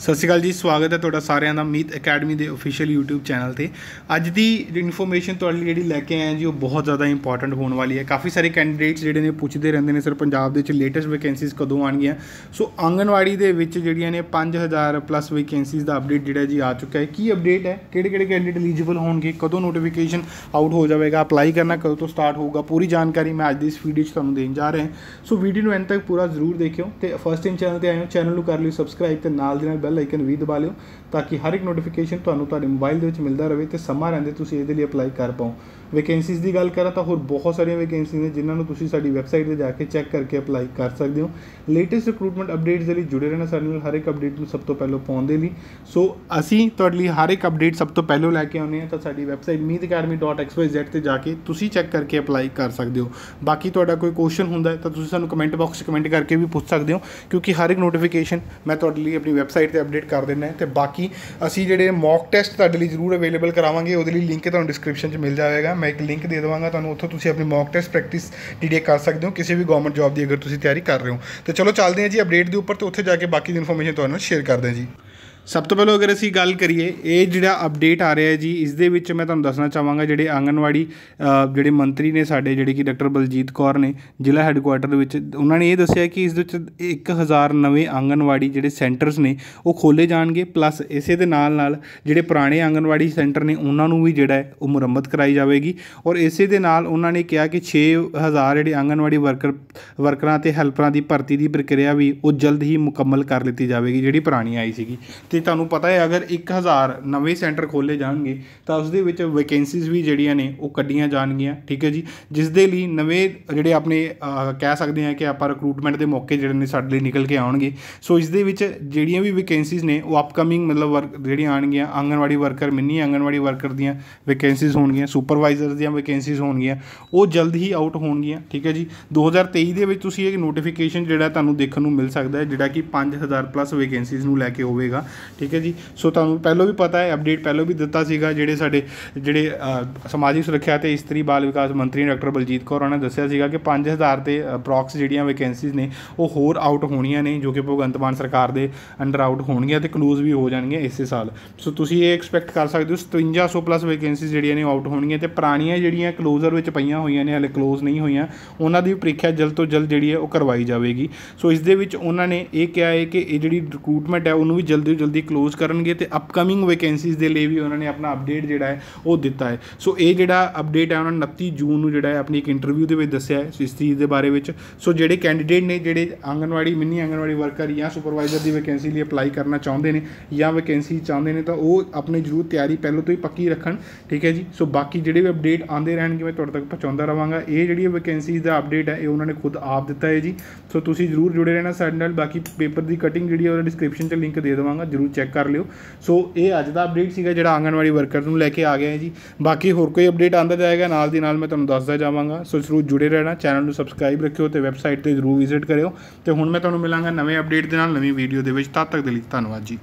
ਸਤਿ ਸ਼੍ਰੀ ਅਕਾਲ ਜੀ ਸਵਾਗਤ ਹੈ ਤੁਹਾਡਾ ਸਾਰਿਆਂ ਦਾ ਮੀਤ ਅਕੈਡਮੀ ਦੇ ਅਫੀਸ਼ੀਅਲ YouTube ਚੈਨਲ ਤੇ ਅੱਜ ਦੀ ਇਨਫੋਰਮੇਸ਼ਨ ਤੁਹਾਡੇ ਲਈ ਜਿਹੜੀ ਲੈ ਕੇ ਆਏ ਜੀ ਉਹ ਬਹੁਤ ਜ਼ਿਆਦਾ ਇੰਪੋਰਟੈਂਟ ਹੋਣ ਵਾਲੀ ਹੈ ਕਾਫੀ ਸਾਰੇ ਕੈਂਡੀਡੇਟਸ ਜਿਹੜੇ ਨੇ ਪੁੱਛਦੇ ਰਹਿੰਦੇ ਨੇ ਸਰ ਪੰਜਾਬ ਦੇ ਵਿੱਚ ਲੇਟੈਸਟ ਵੈਕੈਂਸੀਜ਼ ਕਦੋਂ ਆਣਗੀਆਂ ਸੋ ਆਂਗਨਵਾੜੀ ਦੇ ਵਿੱਚ ਜਿਹੜੀਆਂ ਨੇ 5000 ਪਲੱਸ ਵੈਕੈਂਸੀਜ਼ ਦਾ ਅਪਡੇਟ ਜਿਹੜਾ ਜੀ ਆ ਚੁੱਕਾ ਹੈ ਕੀ ਅਪਡੇਟ ਹੈ ਕਿਹੜੇ ਕਿਹੜੇ ਕੈਂਡੀਡੇਟ ਐਲੀਜੀਬਲ ਹੋਣਗੇ ਕਦੋਂ ਨੋਟੀਫਿਕੇਸ਼ਨ ਆਊਟ ਹੋ ਜਾਵੇਗਾ ਅਪਲਾਈ ਕਰਨਾ ਕਦੋਂ ਤੋਂ ਸਟਾਰਟ ਹੋਊਗਾ ਪੂਰੀ ਜਾਣਕਾਰੀ ਮੈਂ ਅੱਜ ਦੀ ਇਸ ਵੀਡੀਓ 'ਚ ਤੁਹਾਨੂੰ ਦੇਣ ਜਾ ਰਿਹਾ ਹਾਂ ਸੋ ਵੀਡੀਓ ਨੂੰ ਐਂਡ ਤੱਕ ਪੂਰਾ ਜ਼ਰੂਰ ਦੇਖਿਓ ਤੇ ਫਸਟ ਟਾਈਮ ਚੈਨਲ ਤੇ ਆਏ ਹੋ ਚੈਨਲ ਨੂੰ ਕਰ ਲਿਓ ਸਬਸਕ੍ਰਾਈਬ ਤੇ ਨਾਲ ਦੇ ਨਾਲ ਬੈਲ ਆਈਕਨ ਵੀ ਦਬਾ ਲਿਓ ਤਾਂ ਕਿ ਹਰ ਇੱਕ ਨੋਟੀਫਿਕੇਸ਼ਨ ਤੁਹਾਨੂੰ ਤੁਹਾਡੇ ਮੋਬਾਈਲ ਦੇ ਵਿੱਚ ਮਿਲਦਾ ਰਹੇ ਤੇ ਸਮਾਂ ਰਹਿੰਦੇ ਤੁਸੀਂ ਇਹਦੇ ਲਈ ਅਪਲਾਈ ਕਰ ਪਾਓ ਵੈਕੈਂਸੀਜ਼ ਦੀ ਗੱਲ ਕਰਾਂ ਤਾਂ ਹੋਰ ਬਹੁਤ ਸਾਰੀਆਂ ਵੈਕੈਂਸੀਆਂ ਨੇ ਜਿਨ੍ਹਾਂ ਨੂੰ ਤੁਸੀਂ ਸਾਡੀ ਵੈਬਸਾਈਟ ਤੇ ਜਾ ਕੇ ਚੈੱਕ ਕਰਕੇ ਅਪਲਾਈ ਕਰ ਸਕਦੇ ਹੋ ਲੇਟੈਸਟ ਰਿਕਰੂਟਮੈਂਟ ਅਪਡੇਟਸ ਦੇ ਲਈ ਜੁੜੇ ਰਹਿਣਾ ਸਾਡੇ ਨਾਲ ਹਰ ਇੱਕ ਅਪਡੇਟ ਨੂੰ ਸਭ ਤੋਂ ਪਹਿਲਾਂ ਪਾਉਣ ਦੇ ਲਈ ਸੋ ਅਸੀਂ ਤੁਹਾਡੇ ਲਈ ਹਰ ਇੱਕ ਅਪਡੇਟ ਸਭ ਤੋਂ ਪਹਿਲਾਂ ਲੈ ਕੇ ਆਉਂਦੇ ਹਾਂ ਤਾਂ ਸਾਡੀ ਵੈਬਸਾਈਟ meetacademy.xyz ਤੇ ਜਾ ਕੇ ਤੁਸੀਂ ਚੈੱਕ ਕਰਕੇ ਅਪਲਾਈ ਕਰ ਸਕਦੇ ਹੋ ਬਾਕੀ ਤੁਹਾਡਾ ਕੋਈ ਕੁਐਸਚਨ ਹੁੰਦਾ ਤਾਂ ਤੁਸੀਂ ਸਾਨੂੰ ਕਮੈਂਟ ਬਾਕਸ ਵਿੱਚ ਕਮੈਂਟ ਕਰਕੇ ਵੀ ਪੁੱਛ ਸਕਦੇ ਹੋ ਕਿਉਂਕਿ ਹਰ ਇੱਕ ਨੋਟੀਫਿਕੇਸ਼ਨ ਮੈਂ ਤੁਹਾਡੇ ਲਈ ਆਪਣੀ ਵੈਬਸਾਈਟ ਤੇ ਅਪਡੇਟ ਕਰ ਦਿੰਨੇ ਤੇ ਬਾਕੀ ਅਸੀਂ ਜਿਹੜੇ ਮੌਕ ਟੈਸਟ ਤੁਹਾਡੇ ਲਈ ਜ਼ਰੂਰ ਅਵੇਲੇਬਲ ਕਰਾਵਾਂਗੇ ਉਹਦੇ ਲਈ ਲਿੰਕ ਤੁਹਾਨੂੰ ਡਿਸਕ੍ਰਿਪਸ਼ਨ 'ਚ ਮਿਲ ਜਾਵੇਗਾ ਮੈਂ ਇੱਕ ਲਿੰਕ ਦੇ ਦਵਾਂਗਾ ਤੁਹਾਨੂੰ ਉੱਥੋਂ ਤੁਸੀਂ ਆਪਣੀ ਮੌਕ ਟੈਸਟ ਪ੍ਰੈਕਟਿਸ ਡੀਡੇ ਕਰ ਸਕਦੇ ਹੋ ਕਿਸੇ ਵੀ ਗਵਰਨਮੈਂਟ ਜੌਬ ਦੀ ਅਗਰ ਤੁਸੀਂ ਤਿਆਰੀ ਕਰ ਰਹੇ ਹੋ ਤੇ ਚਲੋ ਚੱਲਦੇ ਹਾਂ ਜੀ ਅਪਡੇਟ ਦੇ ਉੱਪਰ ਤੇ ਉੱਥੇ ਜਾ ਕੇ ਬਾਕੀ ਦੀ ਇਨਫੋਰਮੇਸ਼ਨ ਤੁਹਾਨੂੰ ਸ਼ੇਅਰ ਕਰਦੇ ਹਾਂ ਜੀ ਸਭ ਤੋਂ ਪਹਿਲਾਂ ਅਗਰ ਅਸੀਂ ਗੱਲ ਕਰੀਏ ਇਹ ਜਿਹੜਾ ਅਪਡੇਟ ਆ ਰਿਹਾ ਹੈ ਜੀ ਇਸ ਦੇ ਵਿੱਚ ਮੈਂ ਤੁਹਾਨੂੰ ਦੱਸਣਾ ਚਾਹਾਂਗਾ ਜਿਹੜੇ ਆਂਗਣਵਾੜੀ ਜਿਹੜੇ ਮੰਤਰੀ ਨੇ ਸਾਡੇ ਜਿਹੜੇ ਕਿ ਡਾਕਟਰ ਬਲਜੀਤ ਕੌਰ ਨੇ ਜ਼ਿਲ੍ਹਾ ਹੈੱਡਕੁਆਰਟਰ ਵਿੱਚ ਉਹਨਾਂ ਨੇ ਇਹ ਦੱਸਿਆ ਕਿ ਇਸ ਦੇ ਵਿੱਚ 1000 ਨਵੇਂ ਆਂਗਣਵਾੜੀ ਜਿਹੜੇ ਸੈਂਟਰਸ ਨੇ ਉਹ ਖੋਲੇ ਜਾਣਗੇ ਪਲੱਸ ਇਸੇ ਦੇ ਨਾਲ ਨਾਲ ਜਿਹੜੇ ਪੁਰਾਣੇ ਆਂਗਣਵਾੜੀ ਸੈਂਟਰ ਨੇ ਉਹਨਾਂ ਨੂੰ ਵੀ ਜਿਹੜਾ ਉਹ ਮੁਰੰਮਤ ਕਰਾਈ ਜਾਵੇਗੀ ਔਰ ਇਸੇ ਦੇ ਨਾਲ ਉਹਨਾਂ ਨੇ ਕਿਹਾ ਕਿ 6000 ਜਿਹੜੇ ਆਂਗਣਵਾੜੀ ਵਰਕਰ ਵਰਕਰਾਂ ਤੇ ਹੈਲਪਰਾਂ ਦੀ ਭਰਤੀ ਦੀ ਪ੍ਰਕਿਰਿਆ ਵੀ ਉਹ ਜਲਦ ਹੀ ਮੁਕੰਮਲ ਕਰ ਲਈ ਜਾਵੇਗੀ ਜਿਹੜੀ ਪੁਰਾਣੀ ਆਈ ਸੀਗੀ ਤੇ ਕਿ ਤੁਹਾਨੂੰ ਪਤਾ ਹੈ ਅਗਰ 1000 ਨਵੇਂ ਸੈਂਟਰ ਖੋਲੇ ਜਾਣਗੇ ਤਾਂ ਉਸ ਦੇ ਵਿੱਚ ਵੈਕੈਂਸੀਜ਼ ਵੀ ਜਿਹੜੀਆਂ ਨੇ ਉਹ ਕੱਢੀਆਂ ਜਾਣਗੀਆਂ ਠੀਕ ਹੈ ਜੀ ਜਿਸ ਦੇ ਲਈ ਨਵੇਂ ਜਿਹੜੇ ਆਪਣੇ ਕਹਿ ਸਕਦੇ ਹਾਂ ਕਿ ਆਪਾਂ ਰਿਕਰੂਟਮੈਂਟ ਦੇ ਮੌਕੇ ਜਿਹੜੇ ਨੇ ਸਾਡੇ ਲਈ ਨਿਕਲ ਕੇ ਆਉਣਗੇ ਸੋ ਇਸ ਦੇ ਵਿੱਚ ਜਿਹੜੀਆਂ ਵੀ ਵੈਕੈਂਸੀਜ਼ ਨੇ ਉਹ ਅਪਕਮਿੰਗ ਮਤਲਬ ਵਰਕ ਜਿਹੜੀਆਂ ਆਣਗੀਆਂ anganwadi worker mini anganwadi worker ਦੀਆਂ ਵੈਕੈਂਸੀਜ਼ ਹੋਣਗੀਆਂ ਸੁਪਰਵਾਈਜ਼ਰ ਦੀਆਂ ਵੈਕੈਂਸੀਜ਼ ਹੋਣਗੀਆਂ ਉਹ ਜਲਦ ਹੀ ਆਊਟ ਹੋਣਗੀਆਂ ਠੀਕ ਹੈ ਜੀ 2023 ਦੇ ਵਿੱਚ ਤੁਸੀਂ ਇਹ ਨੋਟੀਫਿਕੇਸ਼ਨ ਜਿਹੜਾ ਤੁਹਾਨੂੰ ਦੇਖਣ ਨੂੰ ਮਿਲ ਸਕਦਾ ਹੈ ਜਿਹੜਾ ਕਿ 5000 ਪਲੱਸ ਵੈਕੈਂਸੀਜ਼ ਨੂੰ ਲੈ ਕੇ ਹੋਵੇਗਾ ਠੀਕ ਹੈ ਜੀ ਸੋ ਤੁਹਾਨੂੰ ਪਹਿਲਾਂ ਵੀ ਪਤਾ ਹੈ ਅਪਡੇਟ ਪਹਿਲਾਂ ਵੀ ਦਿੱਤਾ ਸੀਗਾ ਜਿਹੜੇ ਸਾਡੇ ਜਿਹੜੇ ਸਮਾਜਿਕ ਸੁਰੱਖਿਆ ਤੇ ਇਸਤਰੀ ਬਾਲ ਵਿਕਾਸ ਮੰਤਰੀ ਡਾਕਟਰ ਬਲਜੀਤ ਕੌਰ ਉਹਨਾਂ ਨੇ ਦੱਸਿਆ ਸੀਗਾ ਕਿ 5000 ਤੇ ਅਪਰੋਕਸ ਜਿਹੜੀਆਂ ਵੈਕੈਂਸੀਜ਼ ਨੇ ਉਹ ਹੋਰ ਆਊਟ ਹੋਣੀਆਂ ਨੇ ਜੋ ਕਿ ਭਗਵੰਤ ਮਾਨ ਸਰਕਾਰ ਦੇ ਅੰਡਰ ਆਊਟ ਹੋਣਗੀਆਂ ਤੇ ਕਲੋਜ਼ ਵੀ ਹੋ ਜਾਣਗੀਆਂ ਇਸੇ ਸਾਲ ਸੋ ਤੁਸੀਂ ਇਹ ਐਕਸਪੈਕਟ ਕਰ ਸਕਦੇ ਹੋ 5700 ਪਲੱਸ ਵੈਕੈਂਸੀਜ਼ ਜਿਹੜੀਆਂ ਨੇ ਆਊਟ ਹੋਣਗੀਆਂ ਤੇ ਪੁਰਾਣੀਆਂ ਜਿਹੜੀਆਂ ਕਲੋਜ਼ਰ ਵਿੱਚ ਪਈਆਂ ਹੋਈਆਂ ਨੇ ਹਲੇ ਕਲੋਜ਼ ਨਹੀਂ ਹੋਈਆਂ ਉਹਨਾਂ ਦੀ ਪ੍ਰੀਖਿਆ ਜਲਦ ਤੋਂ ਜਲਦ ਜਿਹੜੀ ਹੈ ਉਹ ਕਰਵਾਈ ਜਾਵੇਗੀ ਸੋ ਇਸ ਦੇ ਵਿੱਚ ਉਹਨਾਂ ਨੇ ਇਹ ਕਿਹਾ ਹੈ ਕਿ ਇਹ ਜਿਹੜੀ ਰਿਕਰੂਟਮੈਂਟ ਹੈ ਉਹਨੂੰ ਵੀ ਜਲਦੀ ਜਲਦੀ ক্লোਜ਼ ਕਰਨਗੇ ਤੇ ਅਪਕਮਿੰਗ ਵੈਕੈਂਸੀਜ਼ ਦੇ ਲਈ ਵੀ ਉਹਨਾਂ ਨੇ ਆਪਣਾ ਅਪਡੇਟ ਜਿਹੜਾ ਹੈ ਉਹ ਦਿੱਤਾ ਹੈ ਸੋ ਇਹ ਜਿਹੜਾ ਅਪਡੇਟ ਹੈ ਉਹਨਾਂ ਨੇ 29 ਜੂਨ ਨੂੰ ਜਿਹੜਾ ਹੈ ਆਪਣੀ ਇੱਕ ਇੰਟਰਵਿਊ ਦੇ ਵਿੱਚ ਦੱਸਿਆ ਹੈ ਇਸ ਚੀਜ਼ ਦੇ ਬਾਰੇ ਵਿੱਚ ਸੋ ਜਿਹੜੇ ਕੈਂਡੀਡੇਟ ਨੇ ਜਿਹੜੇ ਆਂਗਨਵਾੜੀ ਮਿੰਨੀ ਆਂਗਨਵਾੜੀ ਵਰਕਰ ਜਾਂ ਸੁਪਰਵਾਈਜ਼ਰ ਦੀ ਵੈਕੈਂਸੀ ਲਈ ਅਪਲਾਈ ਕਰਨਾ ਚਾਹੁੰਦੇ ਨੇ ਜਾਂ ਵੈਕੈਂਸੀ ਚਾਹੁੰਦੇ ਨੇ ਤਾਂ ਉਹ ਆਪਣੀ ਜ਼ਰੂਰ ਤਿਆਰੀ ਪਹਿਲਾਂ ਤੋਂ ਹੀ ਪੱਕੀ ਰੱਖਣ ਠੀਕ ਹੈ ਜੀ ਸੋ ਬਾਕੀ ਜਿਹੜੇ ਵੀ ਅਪਡੇਟ ਆਉਂਦੇ ਰਹਿਣਗੇ ਮੈਂ ਤੁਹਾਡੇ ਤੱਕ ਪਹੁੰਚਾਉਂਦਾ ਰਵਾਂਗਾ ਇਹ ਜਿਹੜੀ ਵੈਕੈਂਸੀਜ਼ ਦਾ ਅਪਡੇਟ ਹੈ ਇਹ ਉਹਨਾਂ ਨੇ ਖੁਦ ਆਪ ਦਿੱਤਾ ਹੈ ਜੀ ਸੋ ਤੁਸੀਂ ਜ਼ਰੂਰ ਜੁੜੇ ਰਹਿਣਾ ਸਾਡੇ ਨਾਲ ਬਾਕੀ ਪੇਪਰ ਦੀ ਕਟਿੰਗ ਜਿਹੜੀ ਹੈ ਉਹਦਾ ਡਿਸਕ੍ਰਿਪਸ਼ਨ 'ਚ ਲਿੰਕ ਦੇ ਦੇਵਾਂਗਾ ਜਰੂਰ ਚੈੱਕ ਕਰ ਲਿਓ ਸੋ ਇਹ ਅੱਜ ਦਾ ਅਪਡੇਟ ਸੀਗਾ ਜਿਹੜਾ ਆਂਗਣਵਾੜੀ ਵਰਕਰ ਨੂੰ ਲੈ ਕੇ ਆ ਗਿਆ ਆ ਜੀ ਬਾਕੀ ਹੋਰ ਕੋਈ ਅਪਡੇਟ ਆਂਦਾ ਜਾਏਗਾ ਨਾਲ ਦੀ ਨਾਲ ਮੈਂ ਤੁਹਾਨੂੰ ਦੱਸਦਾ ਜਾਵਾਂਗਾ ਸੋ ਜ਼ਰੂਰ ਜੁੜੇ ਰਹਿਣਾ ਚੈਨਲ ਨੂੰ ਸਬਸਕ੍ਰਾਈਬ ਰੱਖਿਓ ਤੇ ਵੈਬਸਾਈਟ ਤੇ ਜ਼ਰੂਰ ਵਿਜ਼ਿਟ ਕਰਿਓ ਤੇ ਹੁਣ ਮੈਂ ਤੁਹਾਨੂੰ ਮਿਲਾਂਗਾ ਨਵੇਂ ਅਪਡੇਟ ਦੇ ਨਾਲ ਨਵੀਂ ਵੀਡੀਓ ਦੇ ਵਿੱਚ ਤਦ ਤੱਕ ਦੇ ਲਈ ਧੰਨਵਾਦ ਜੀ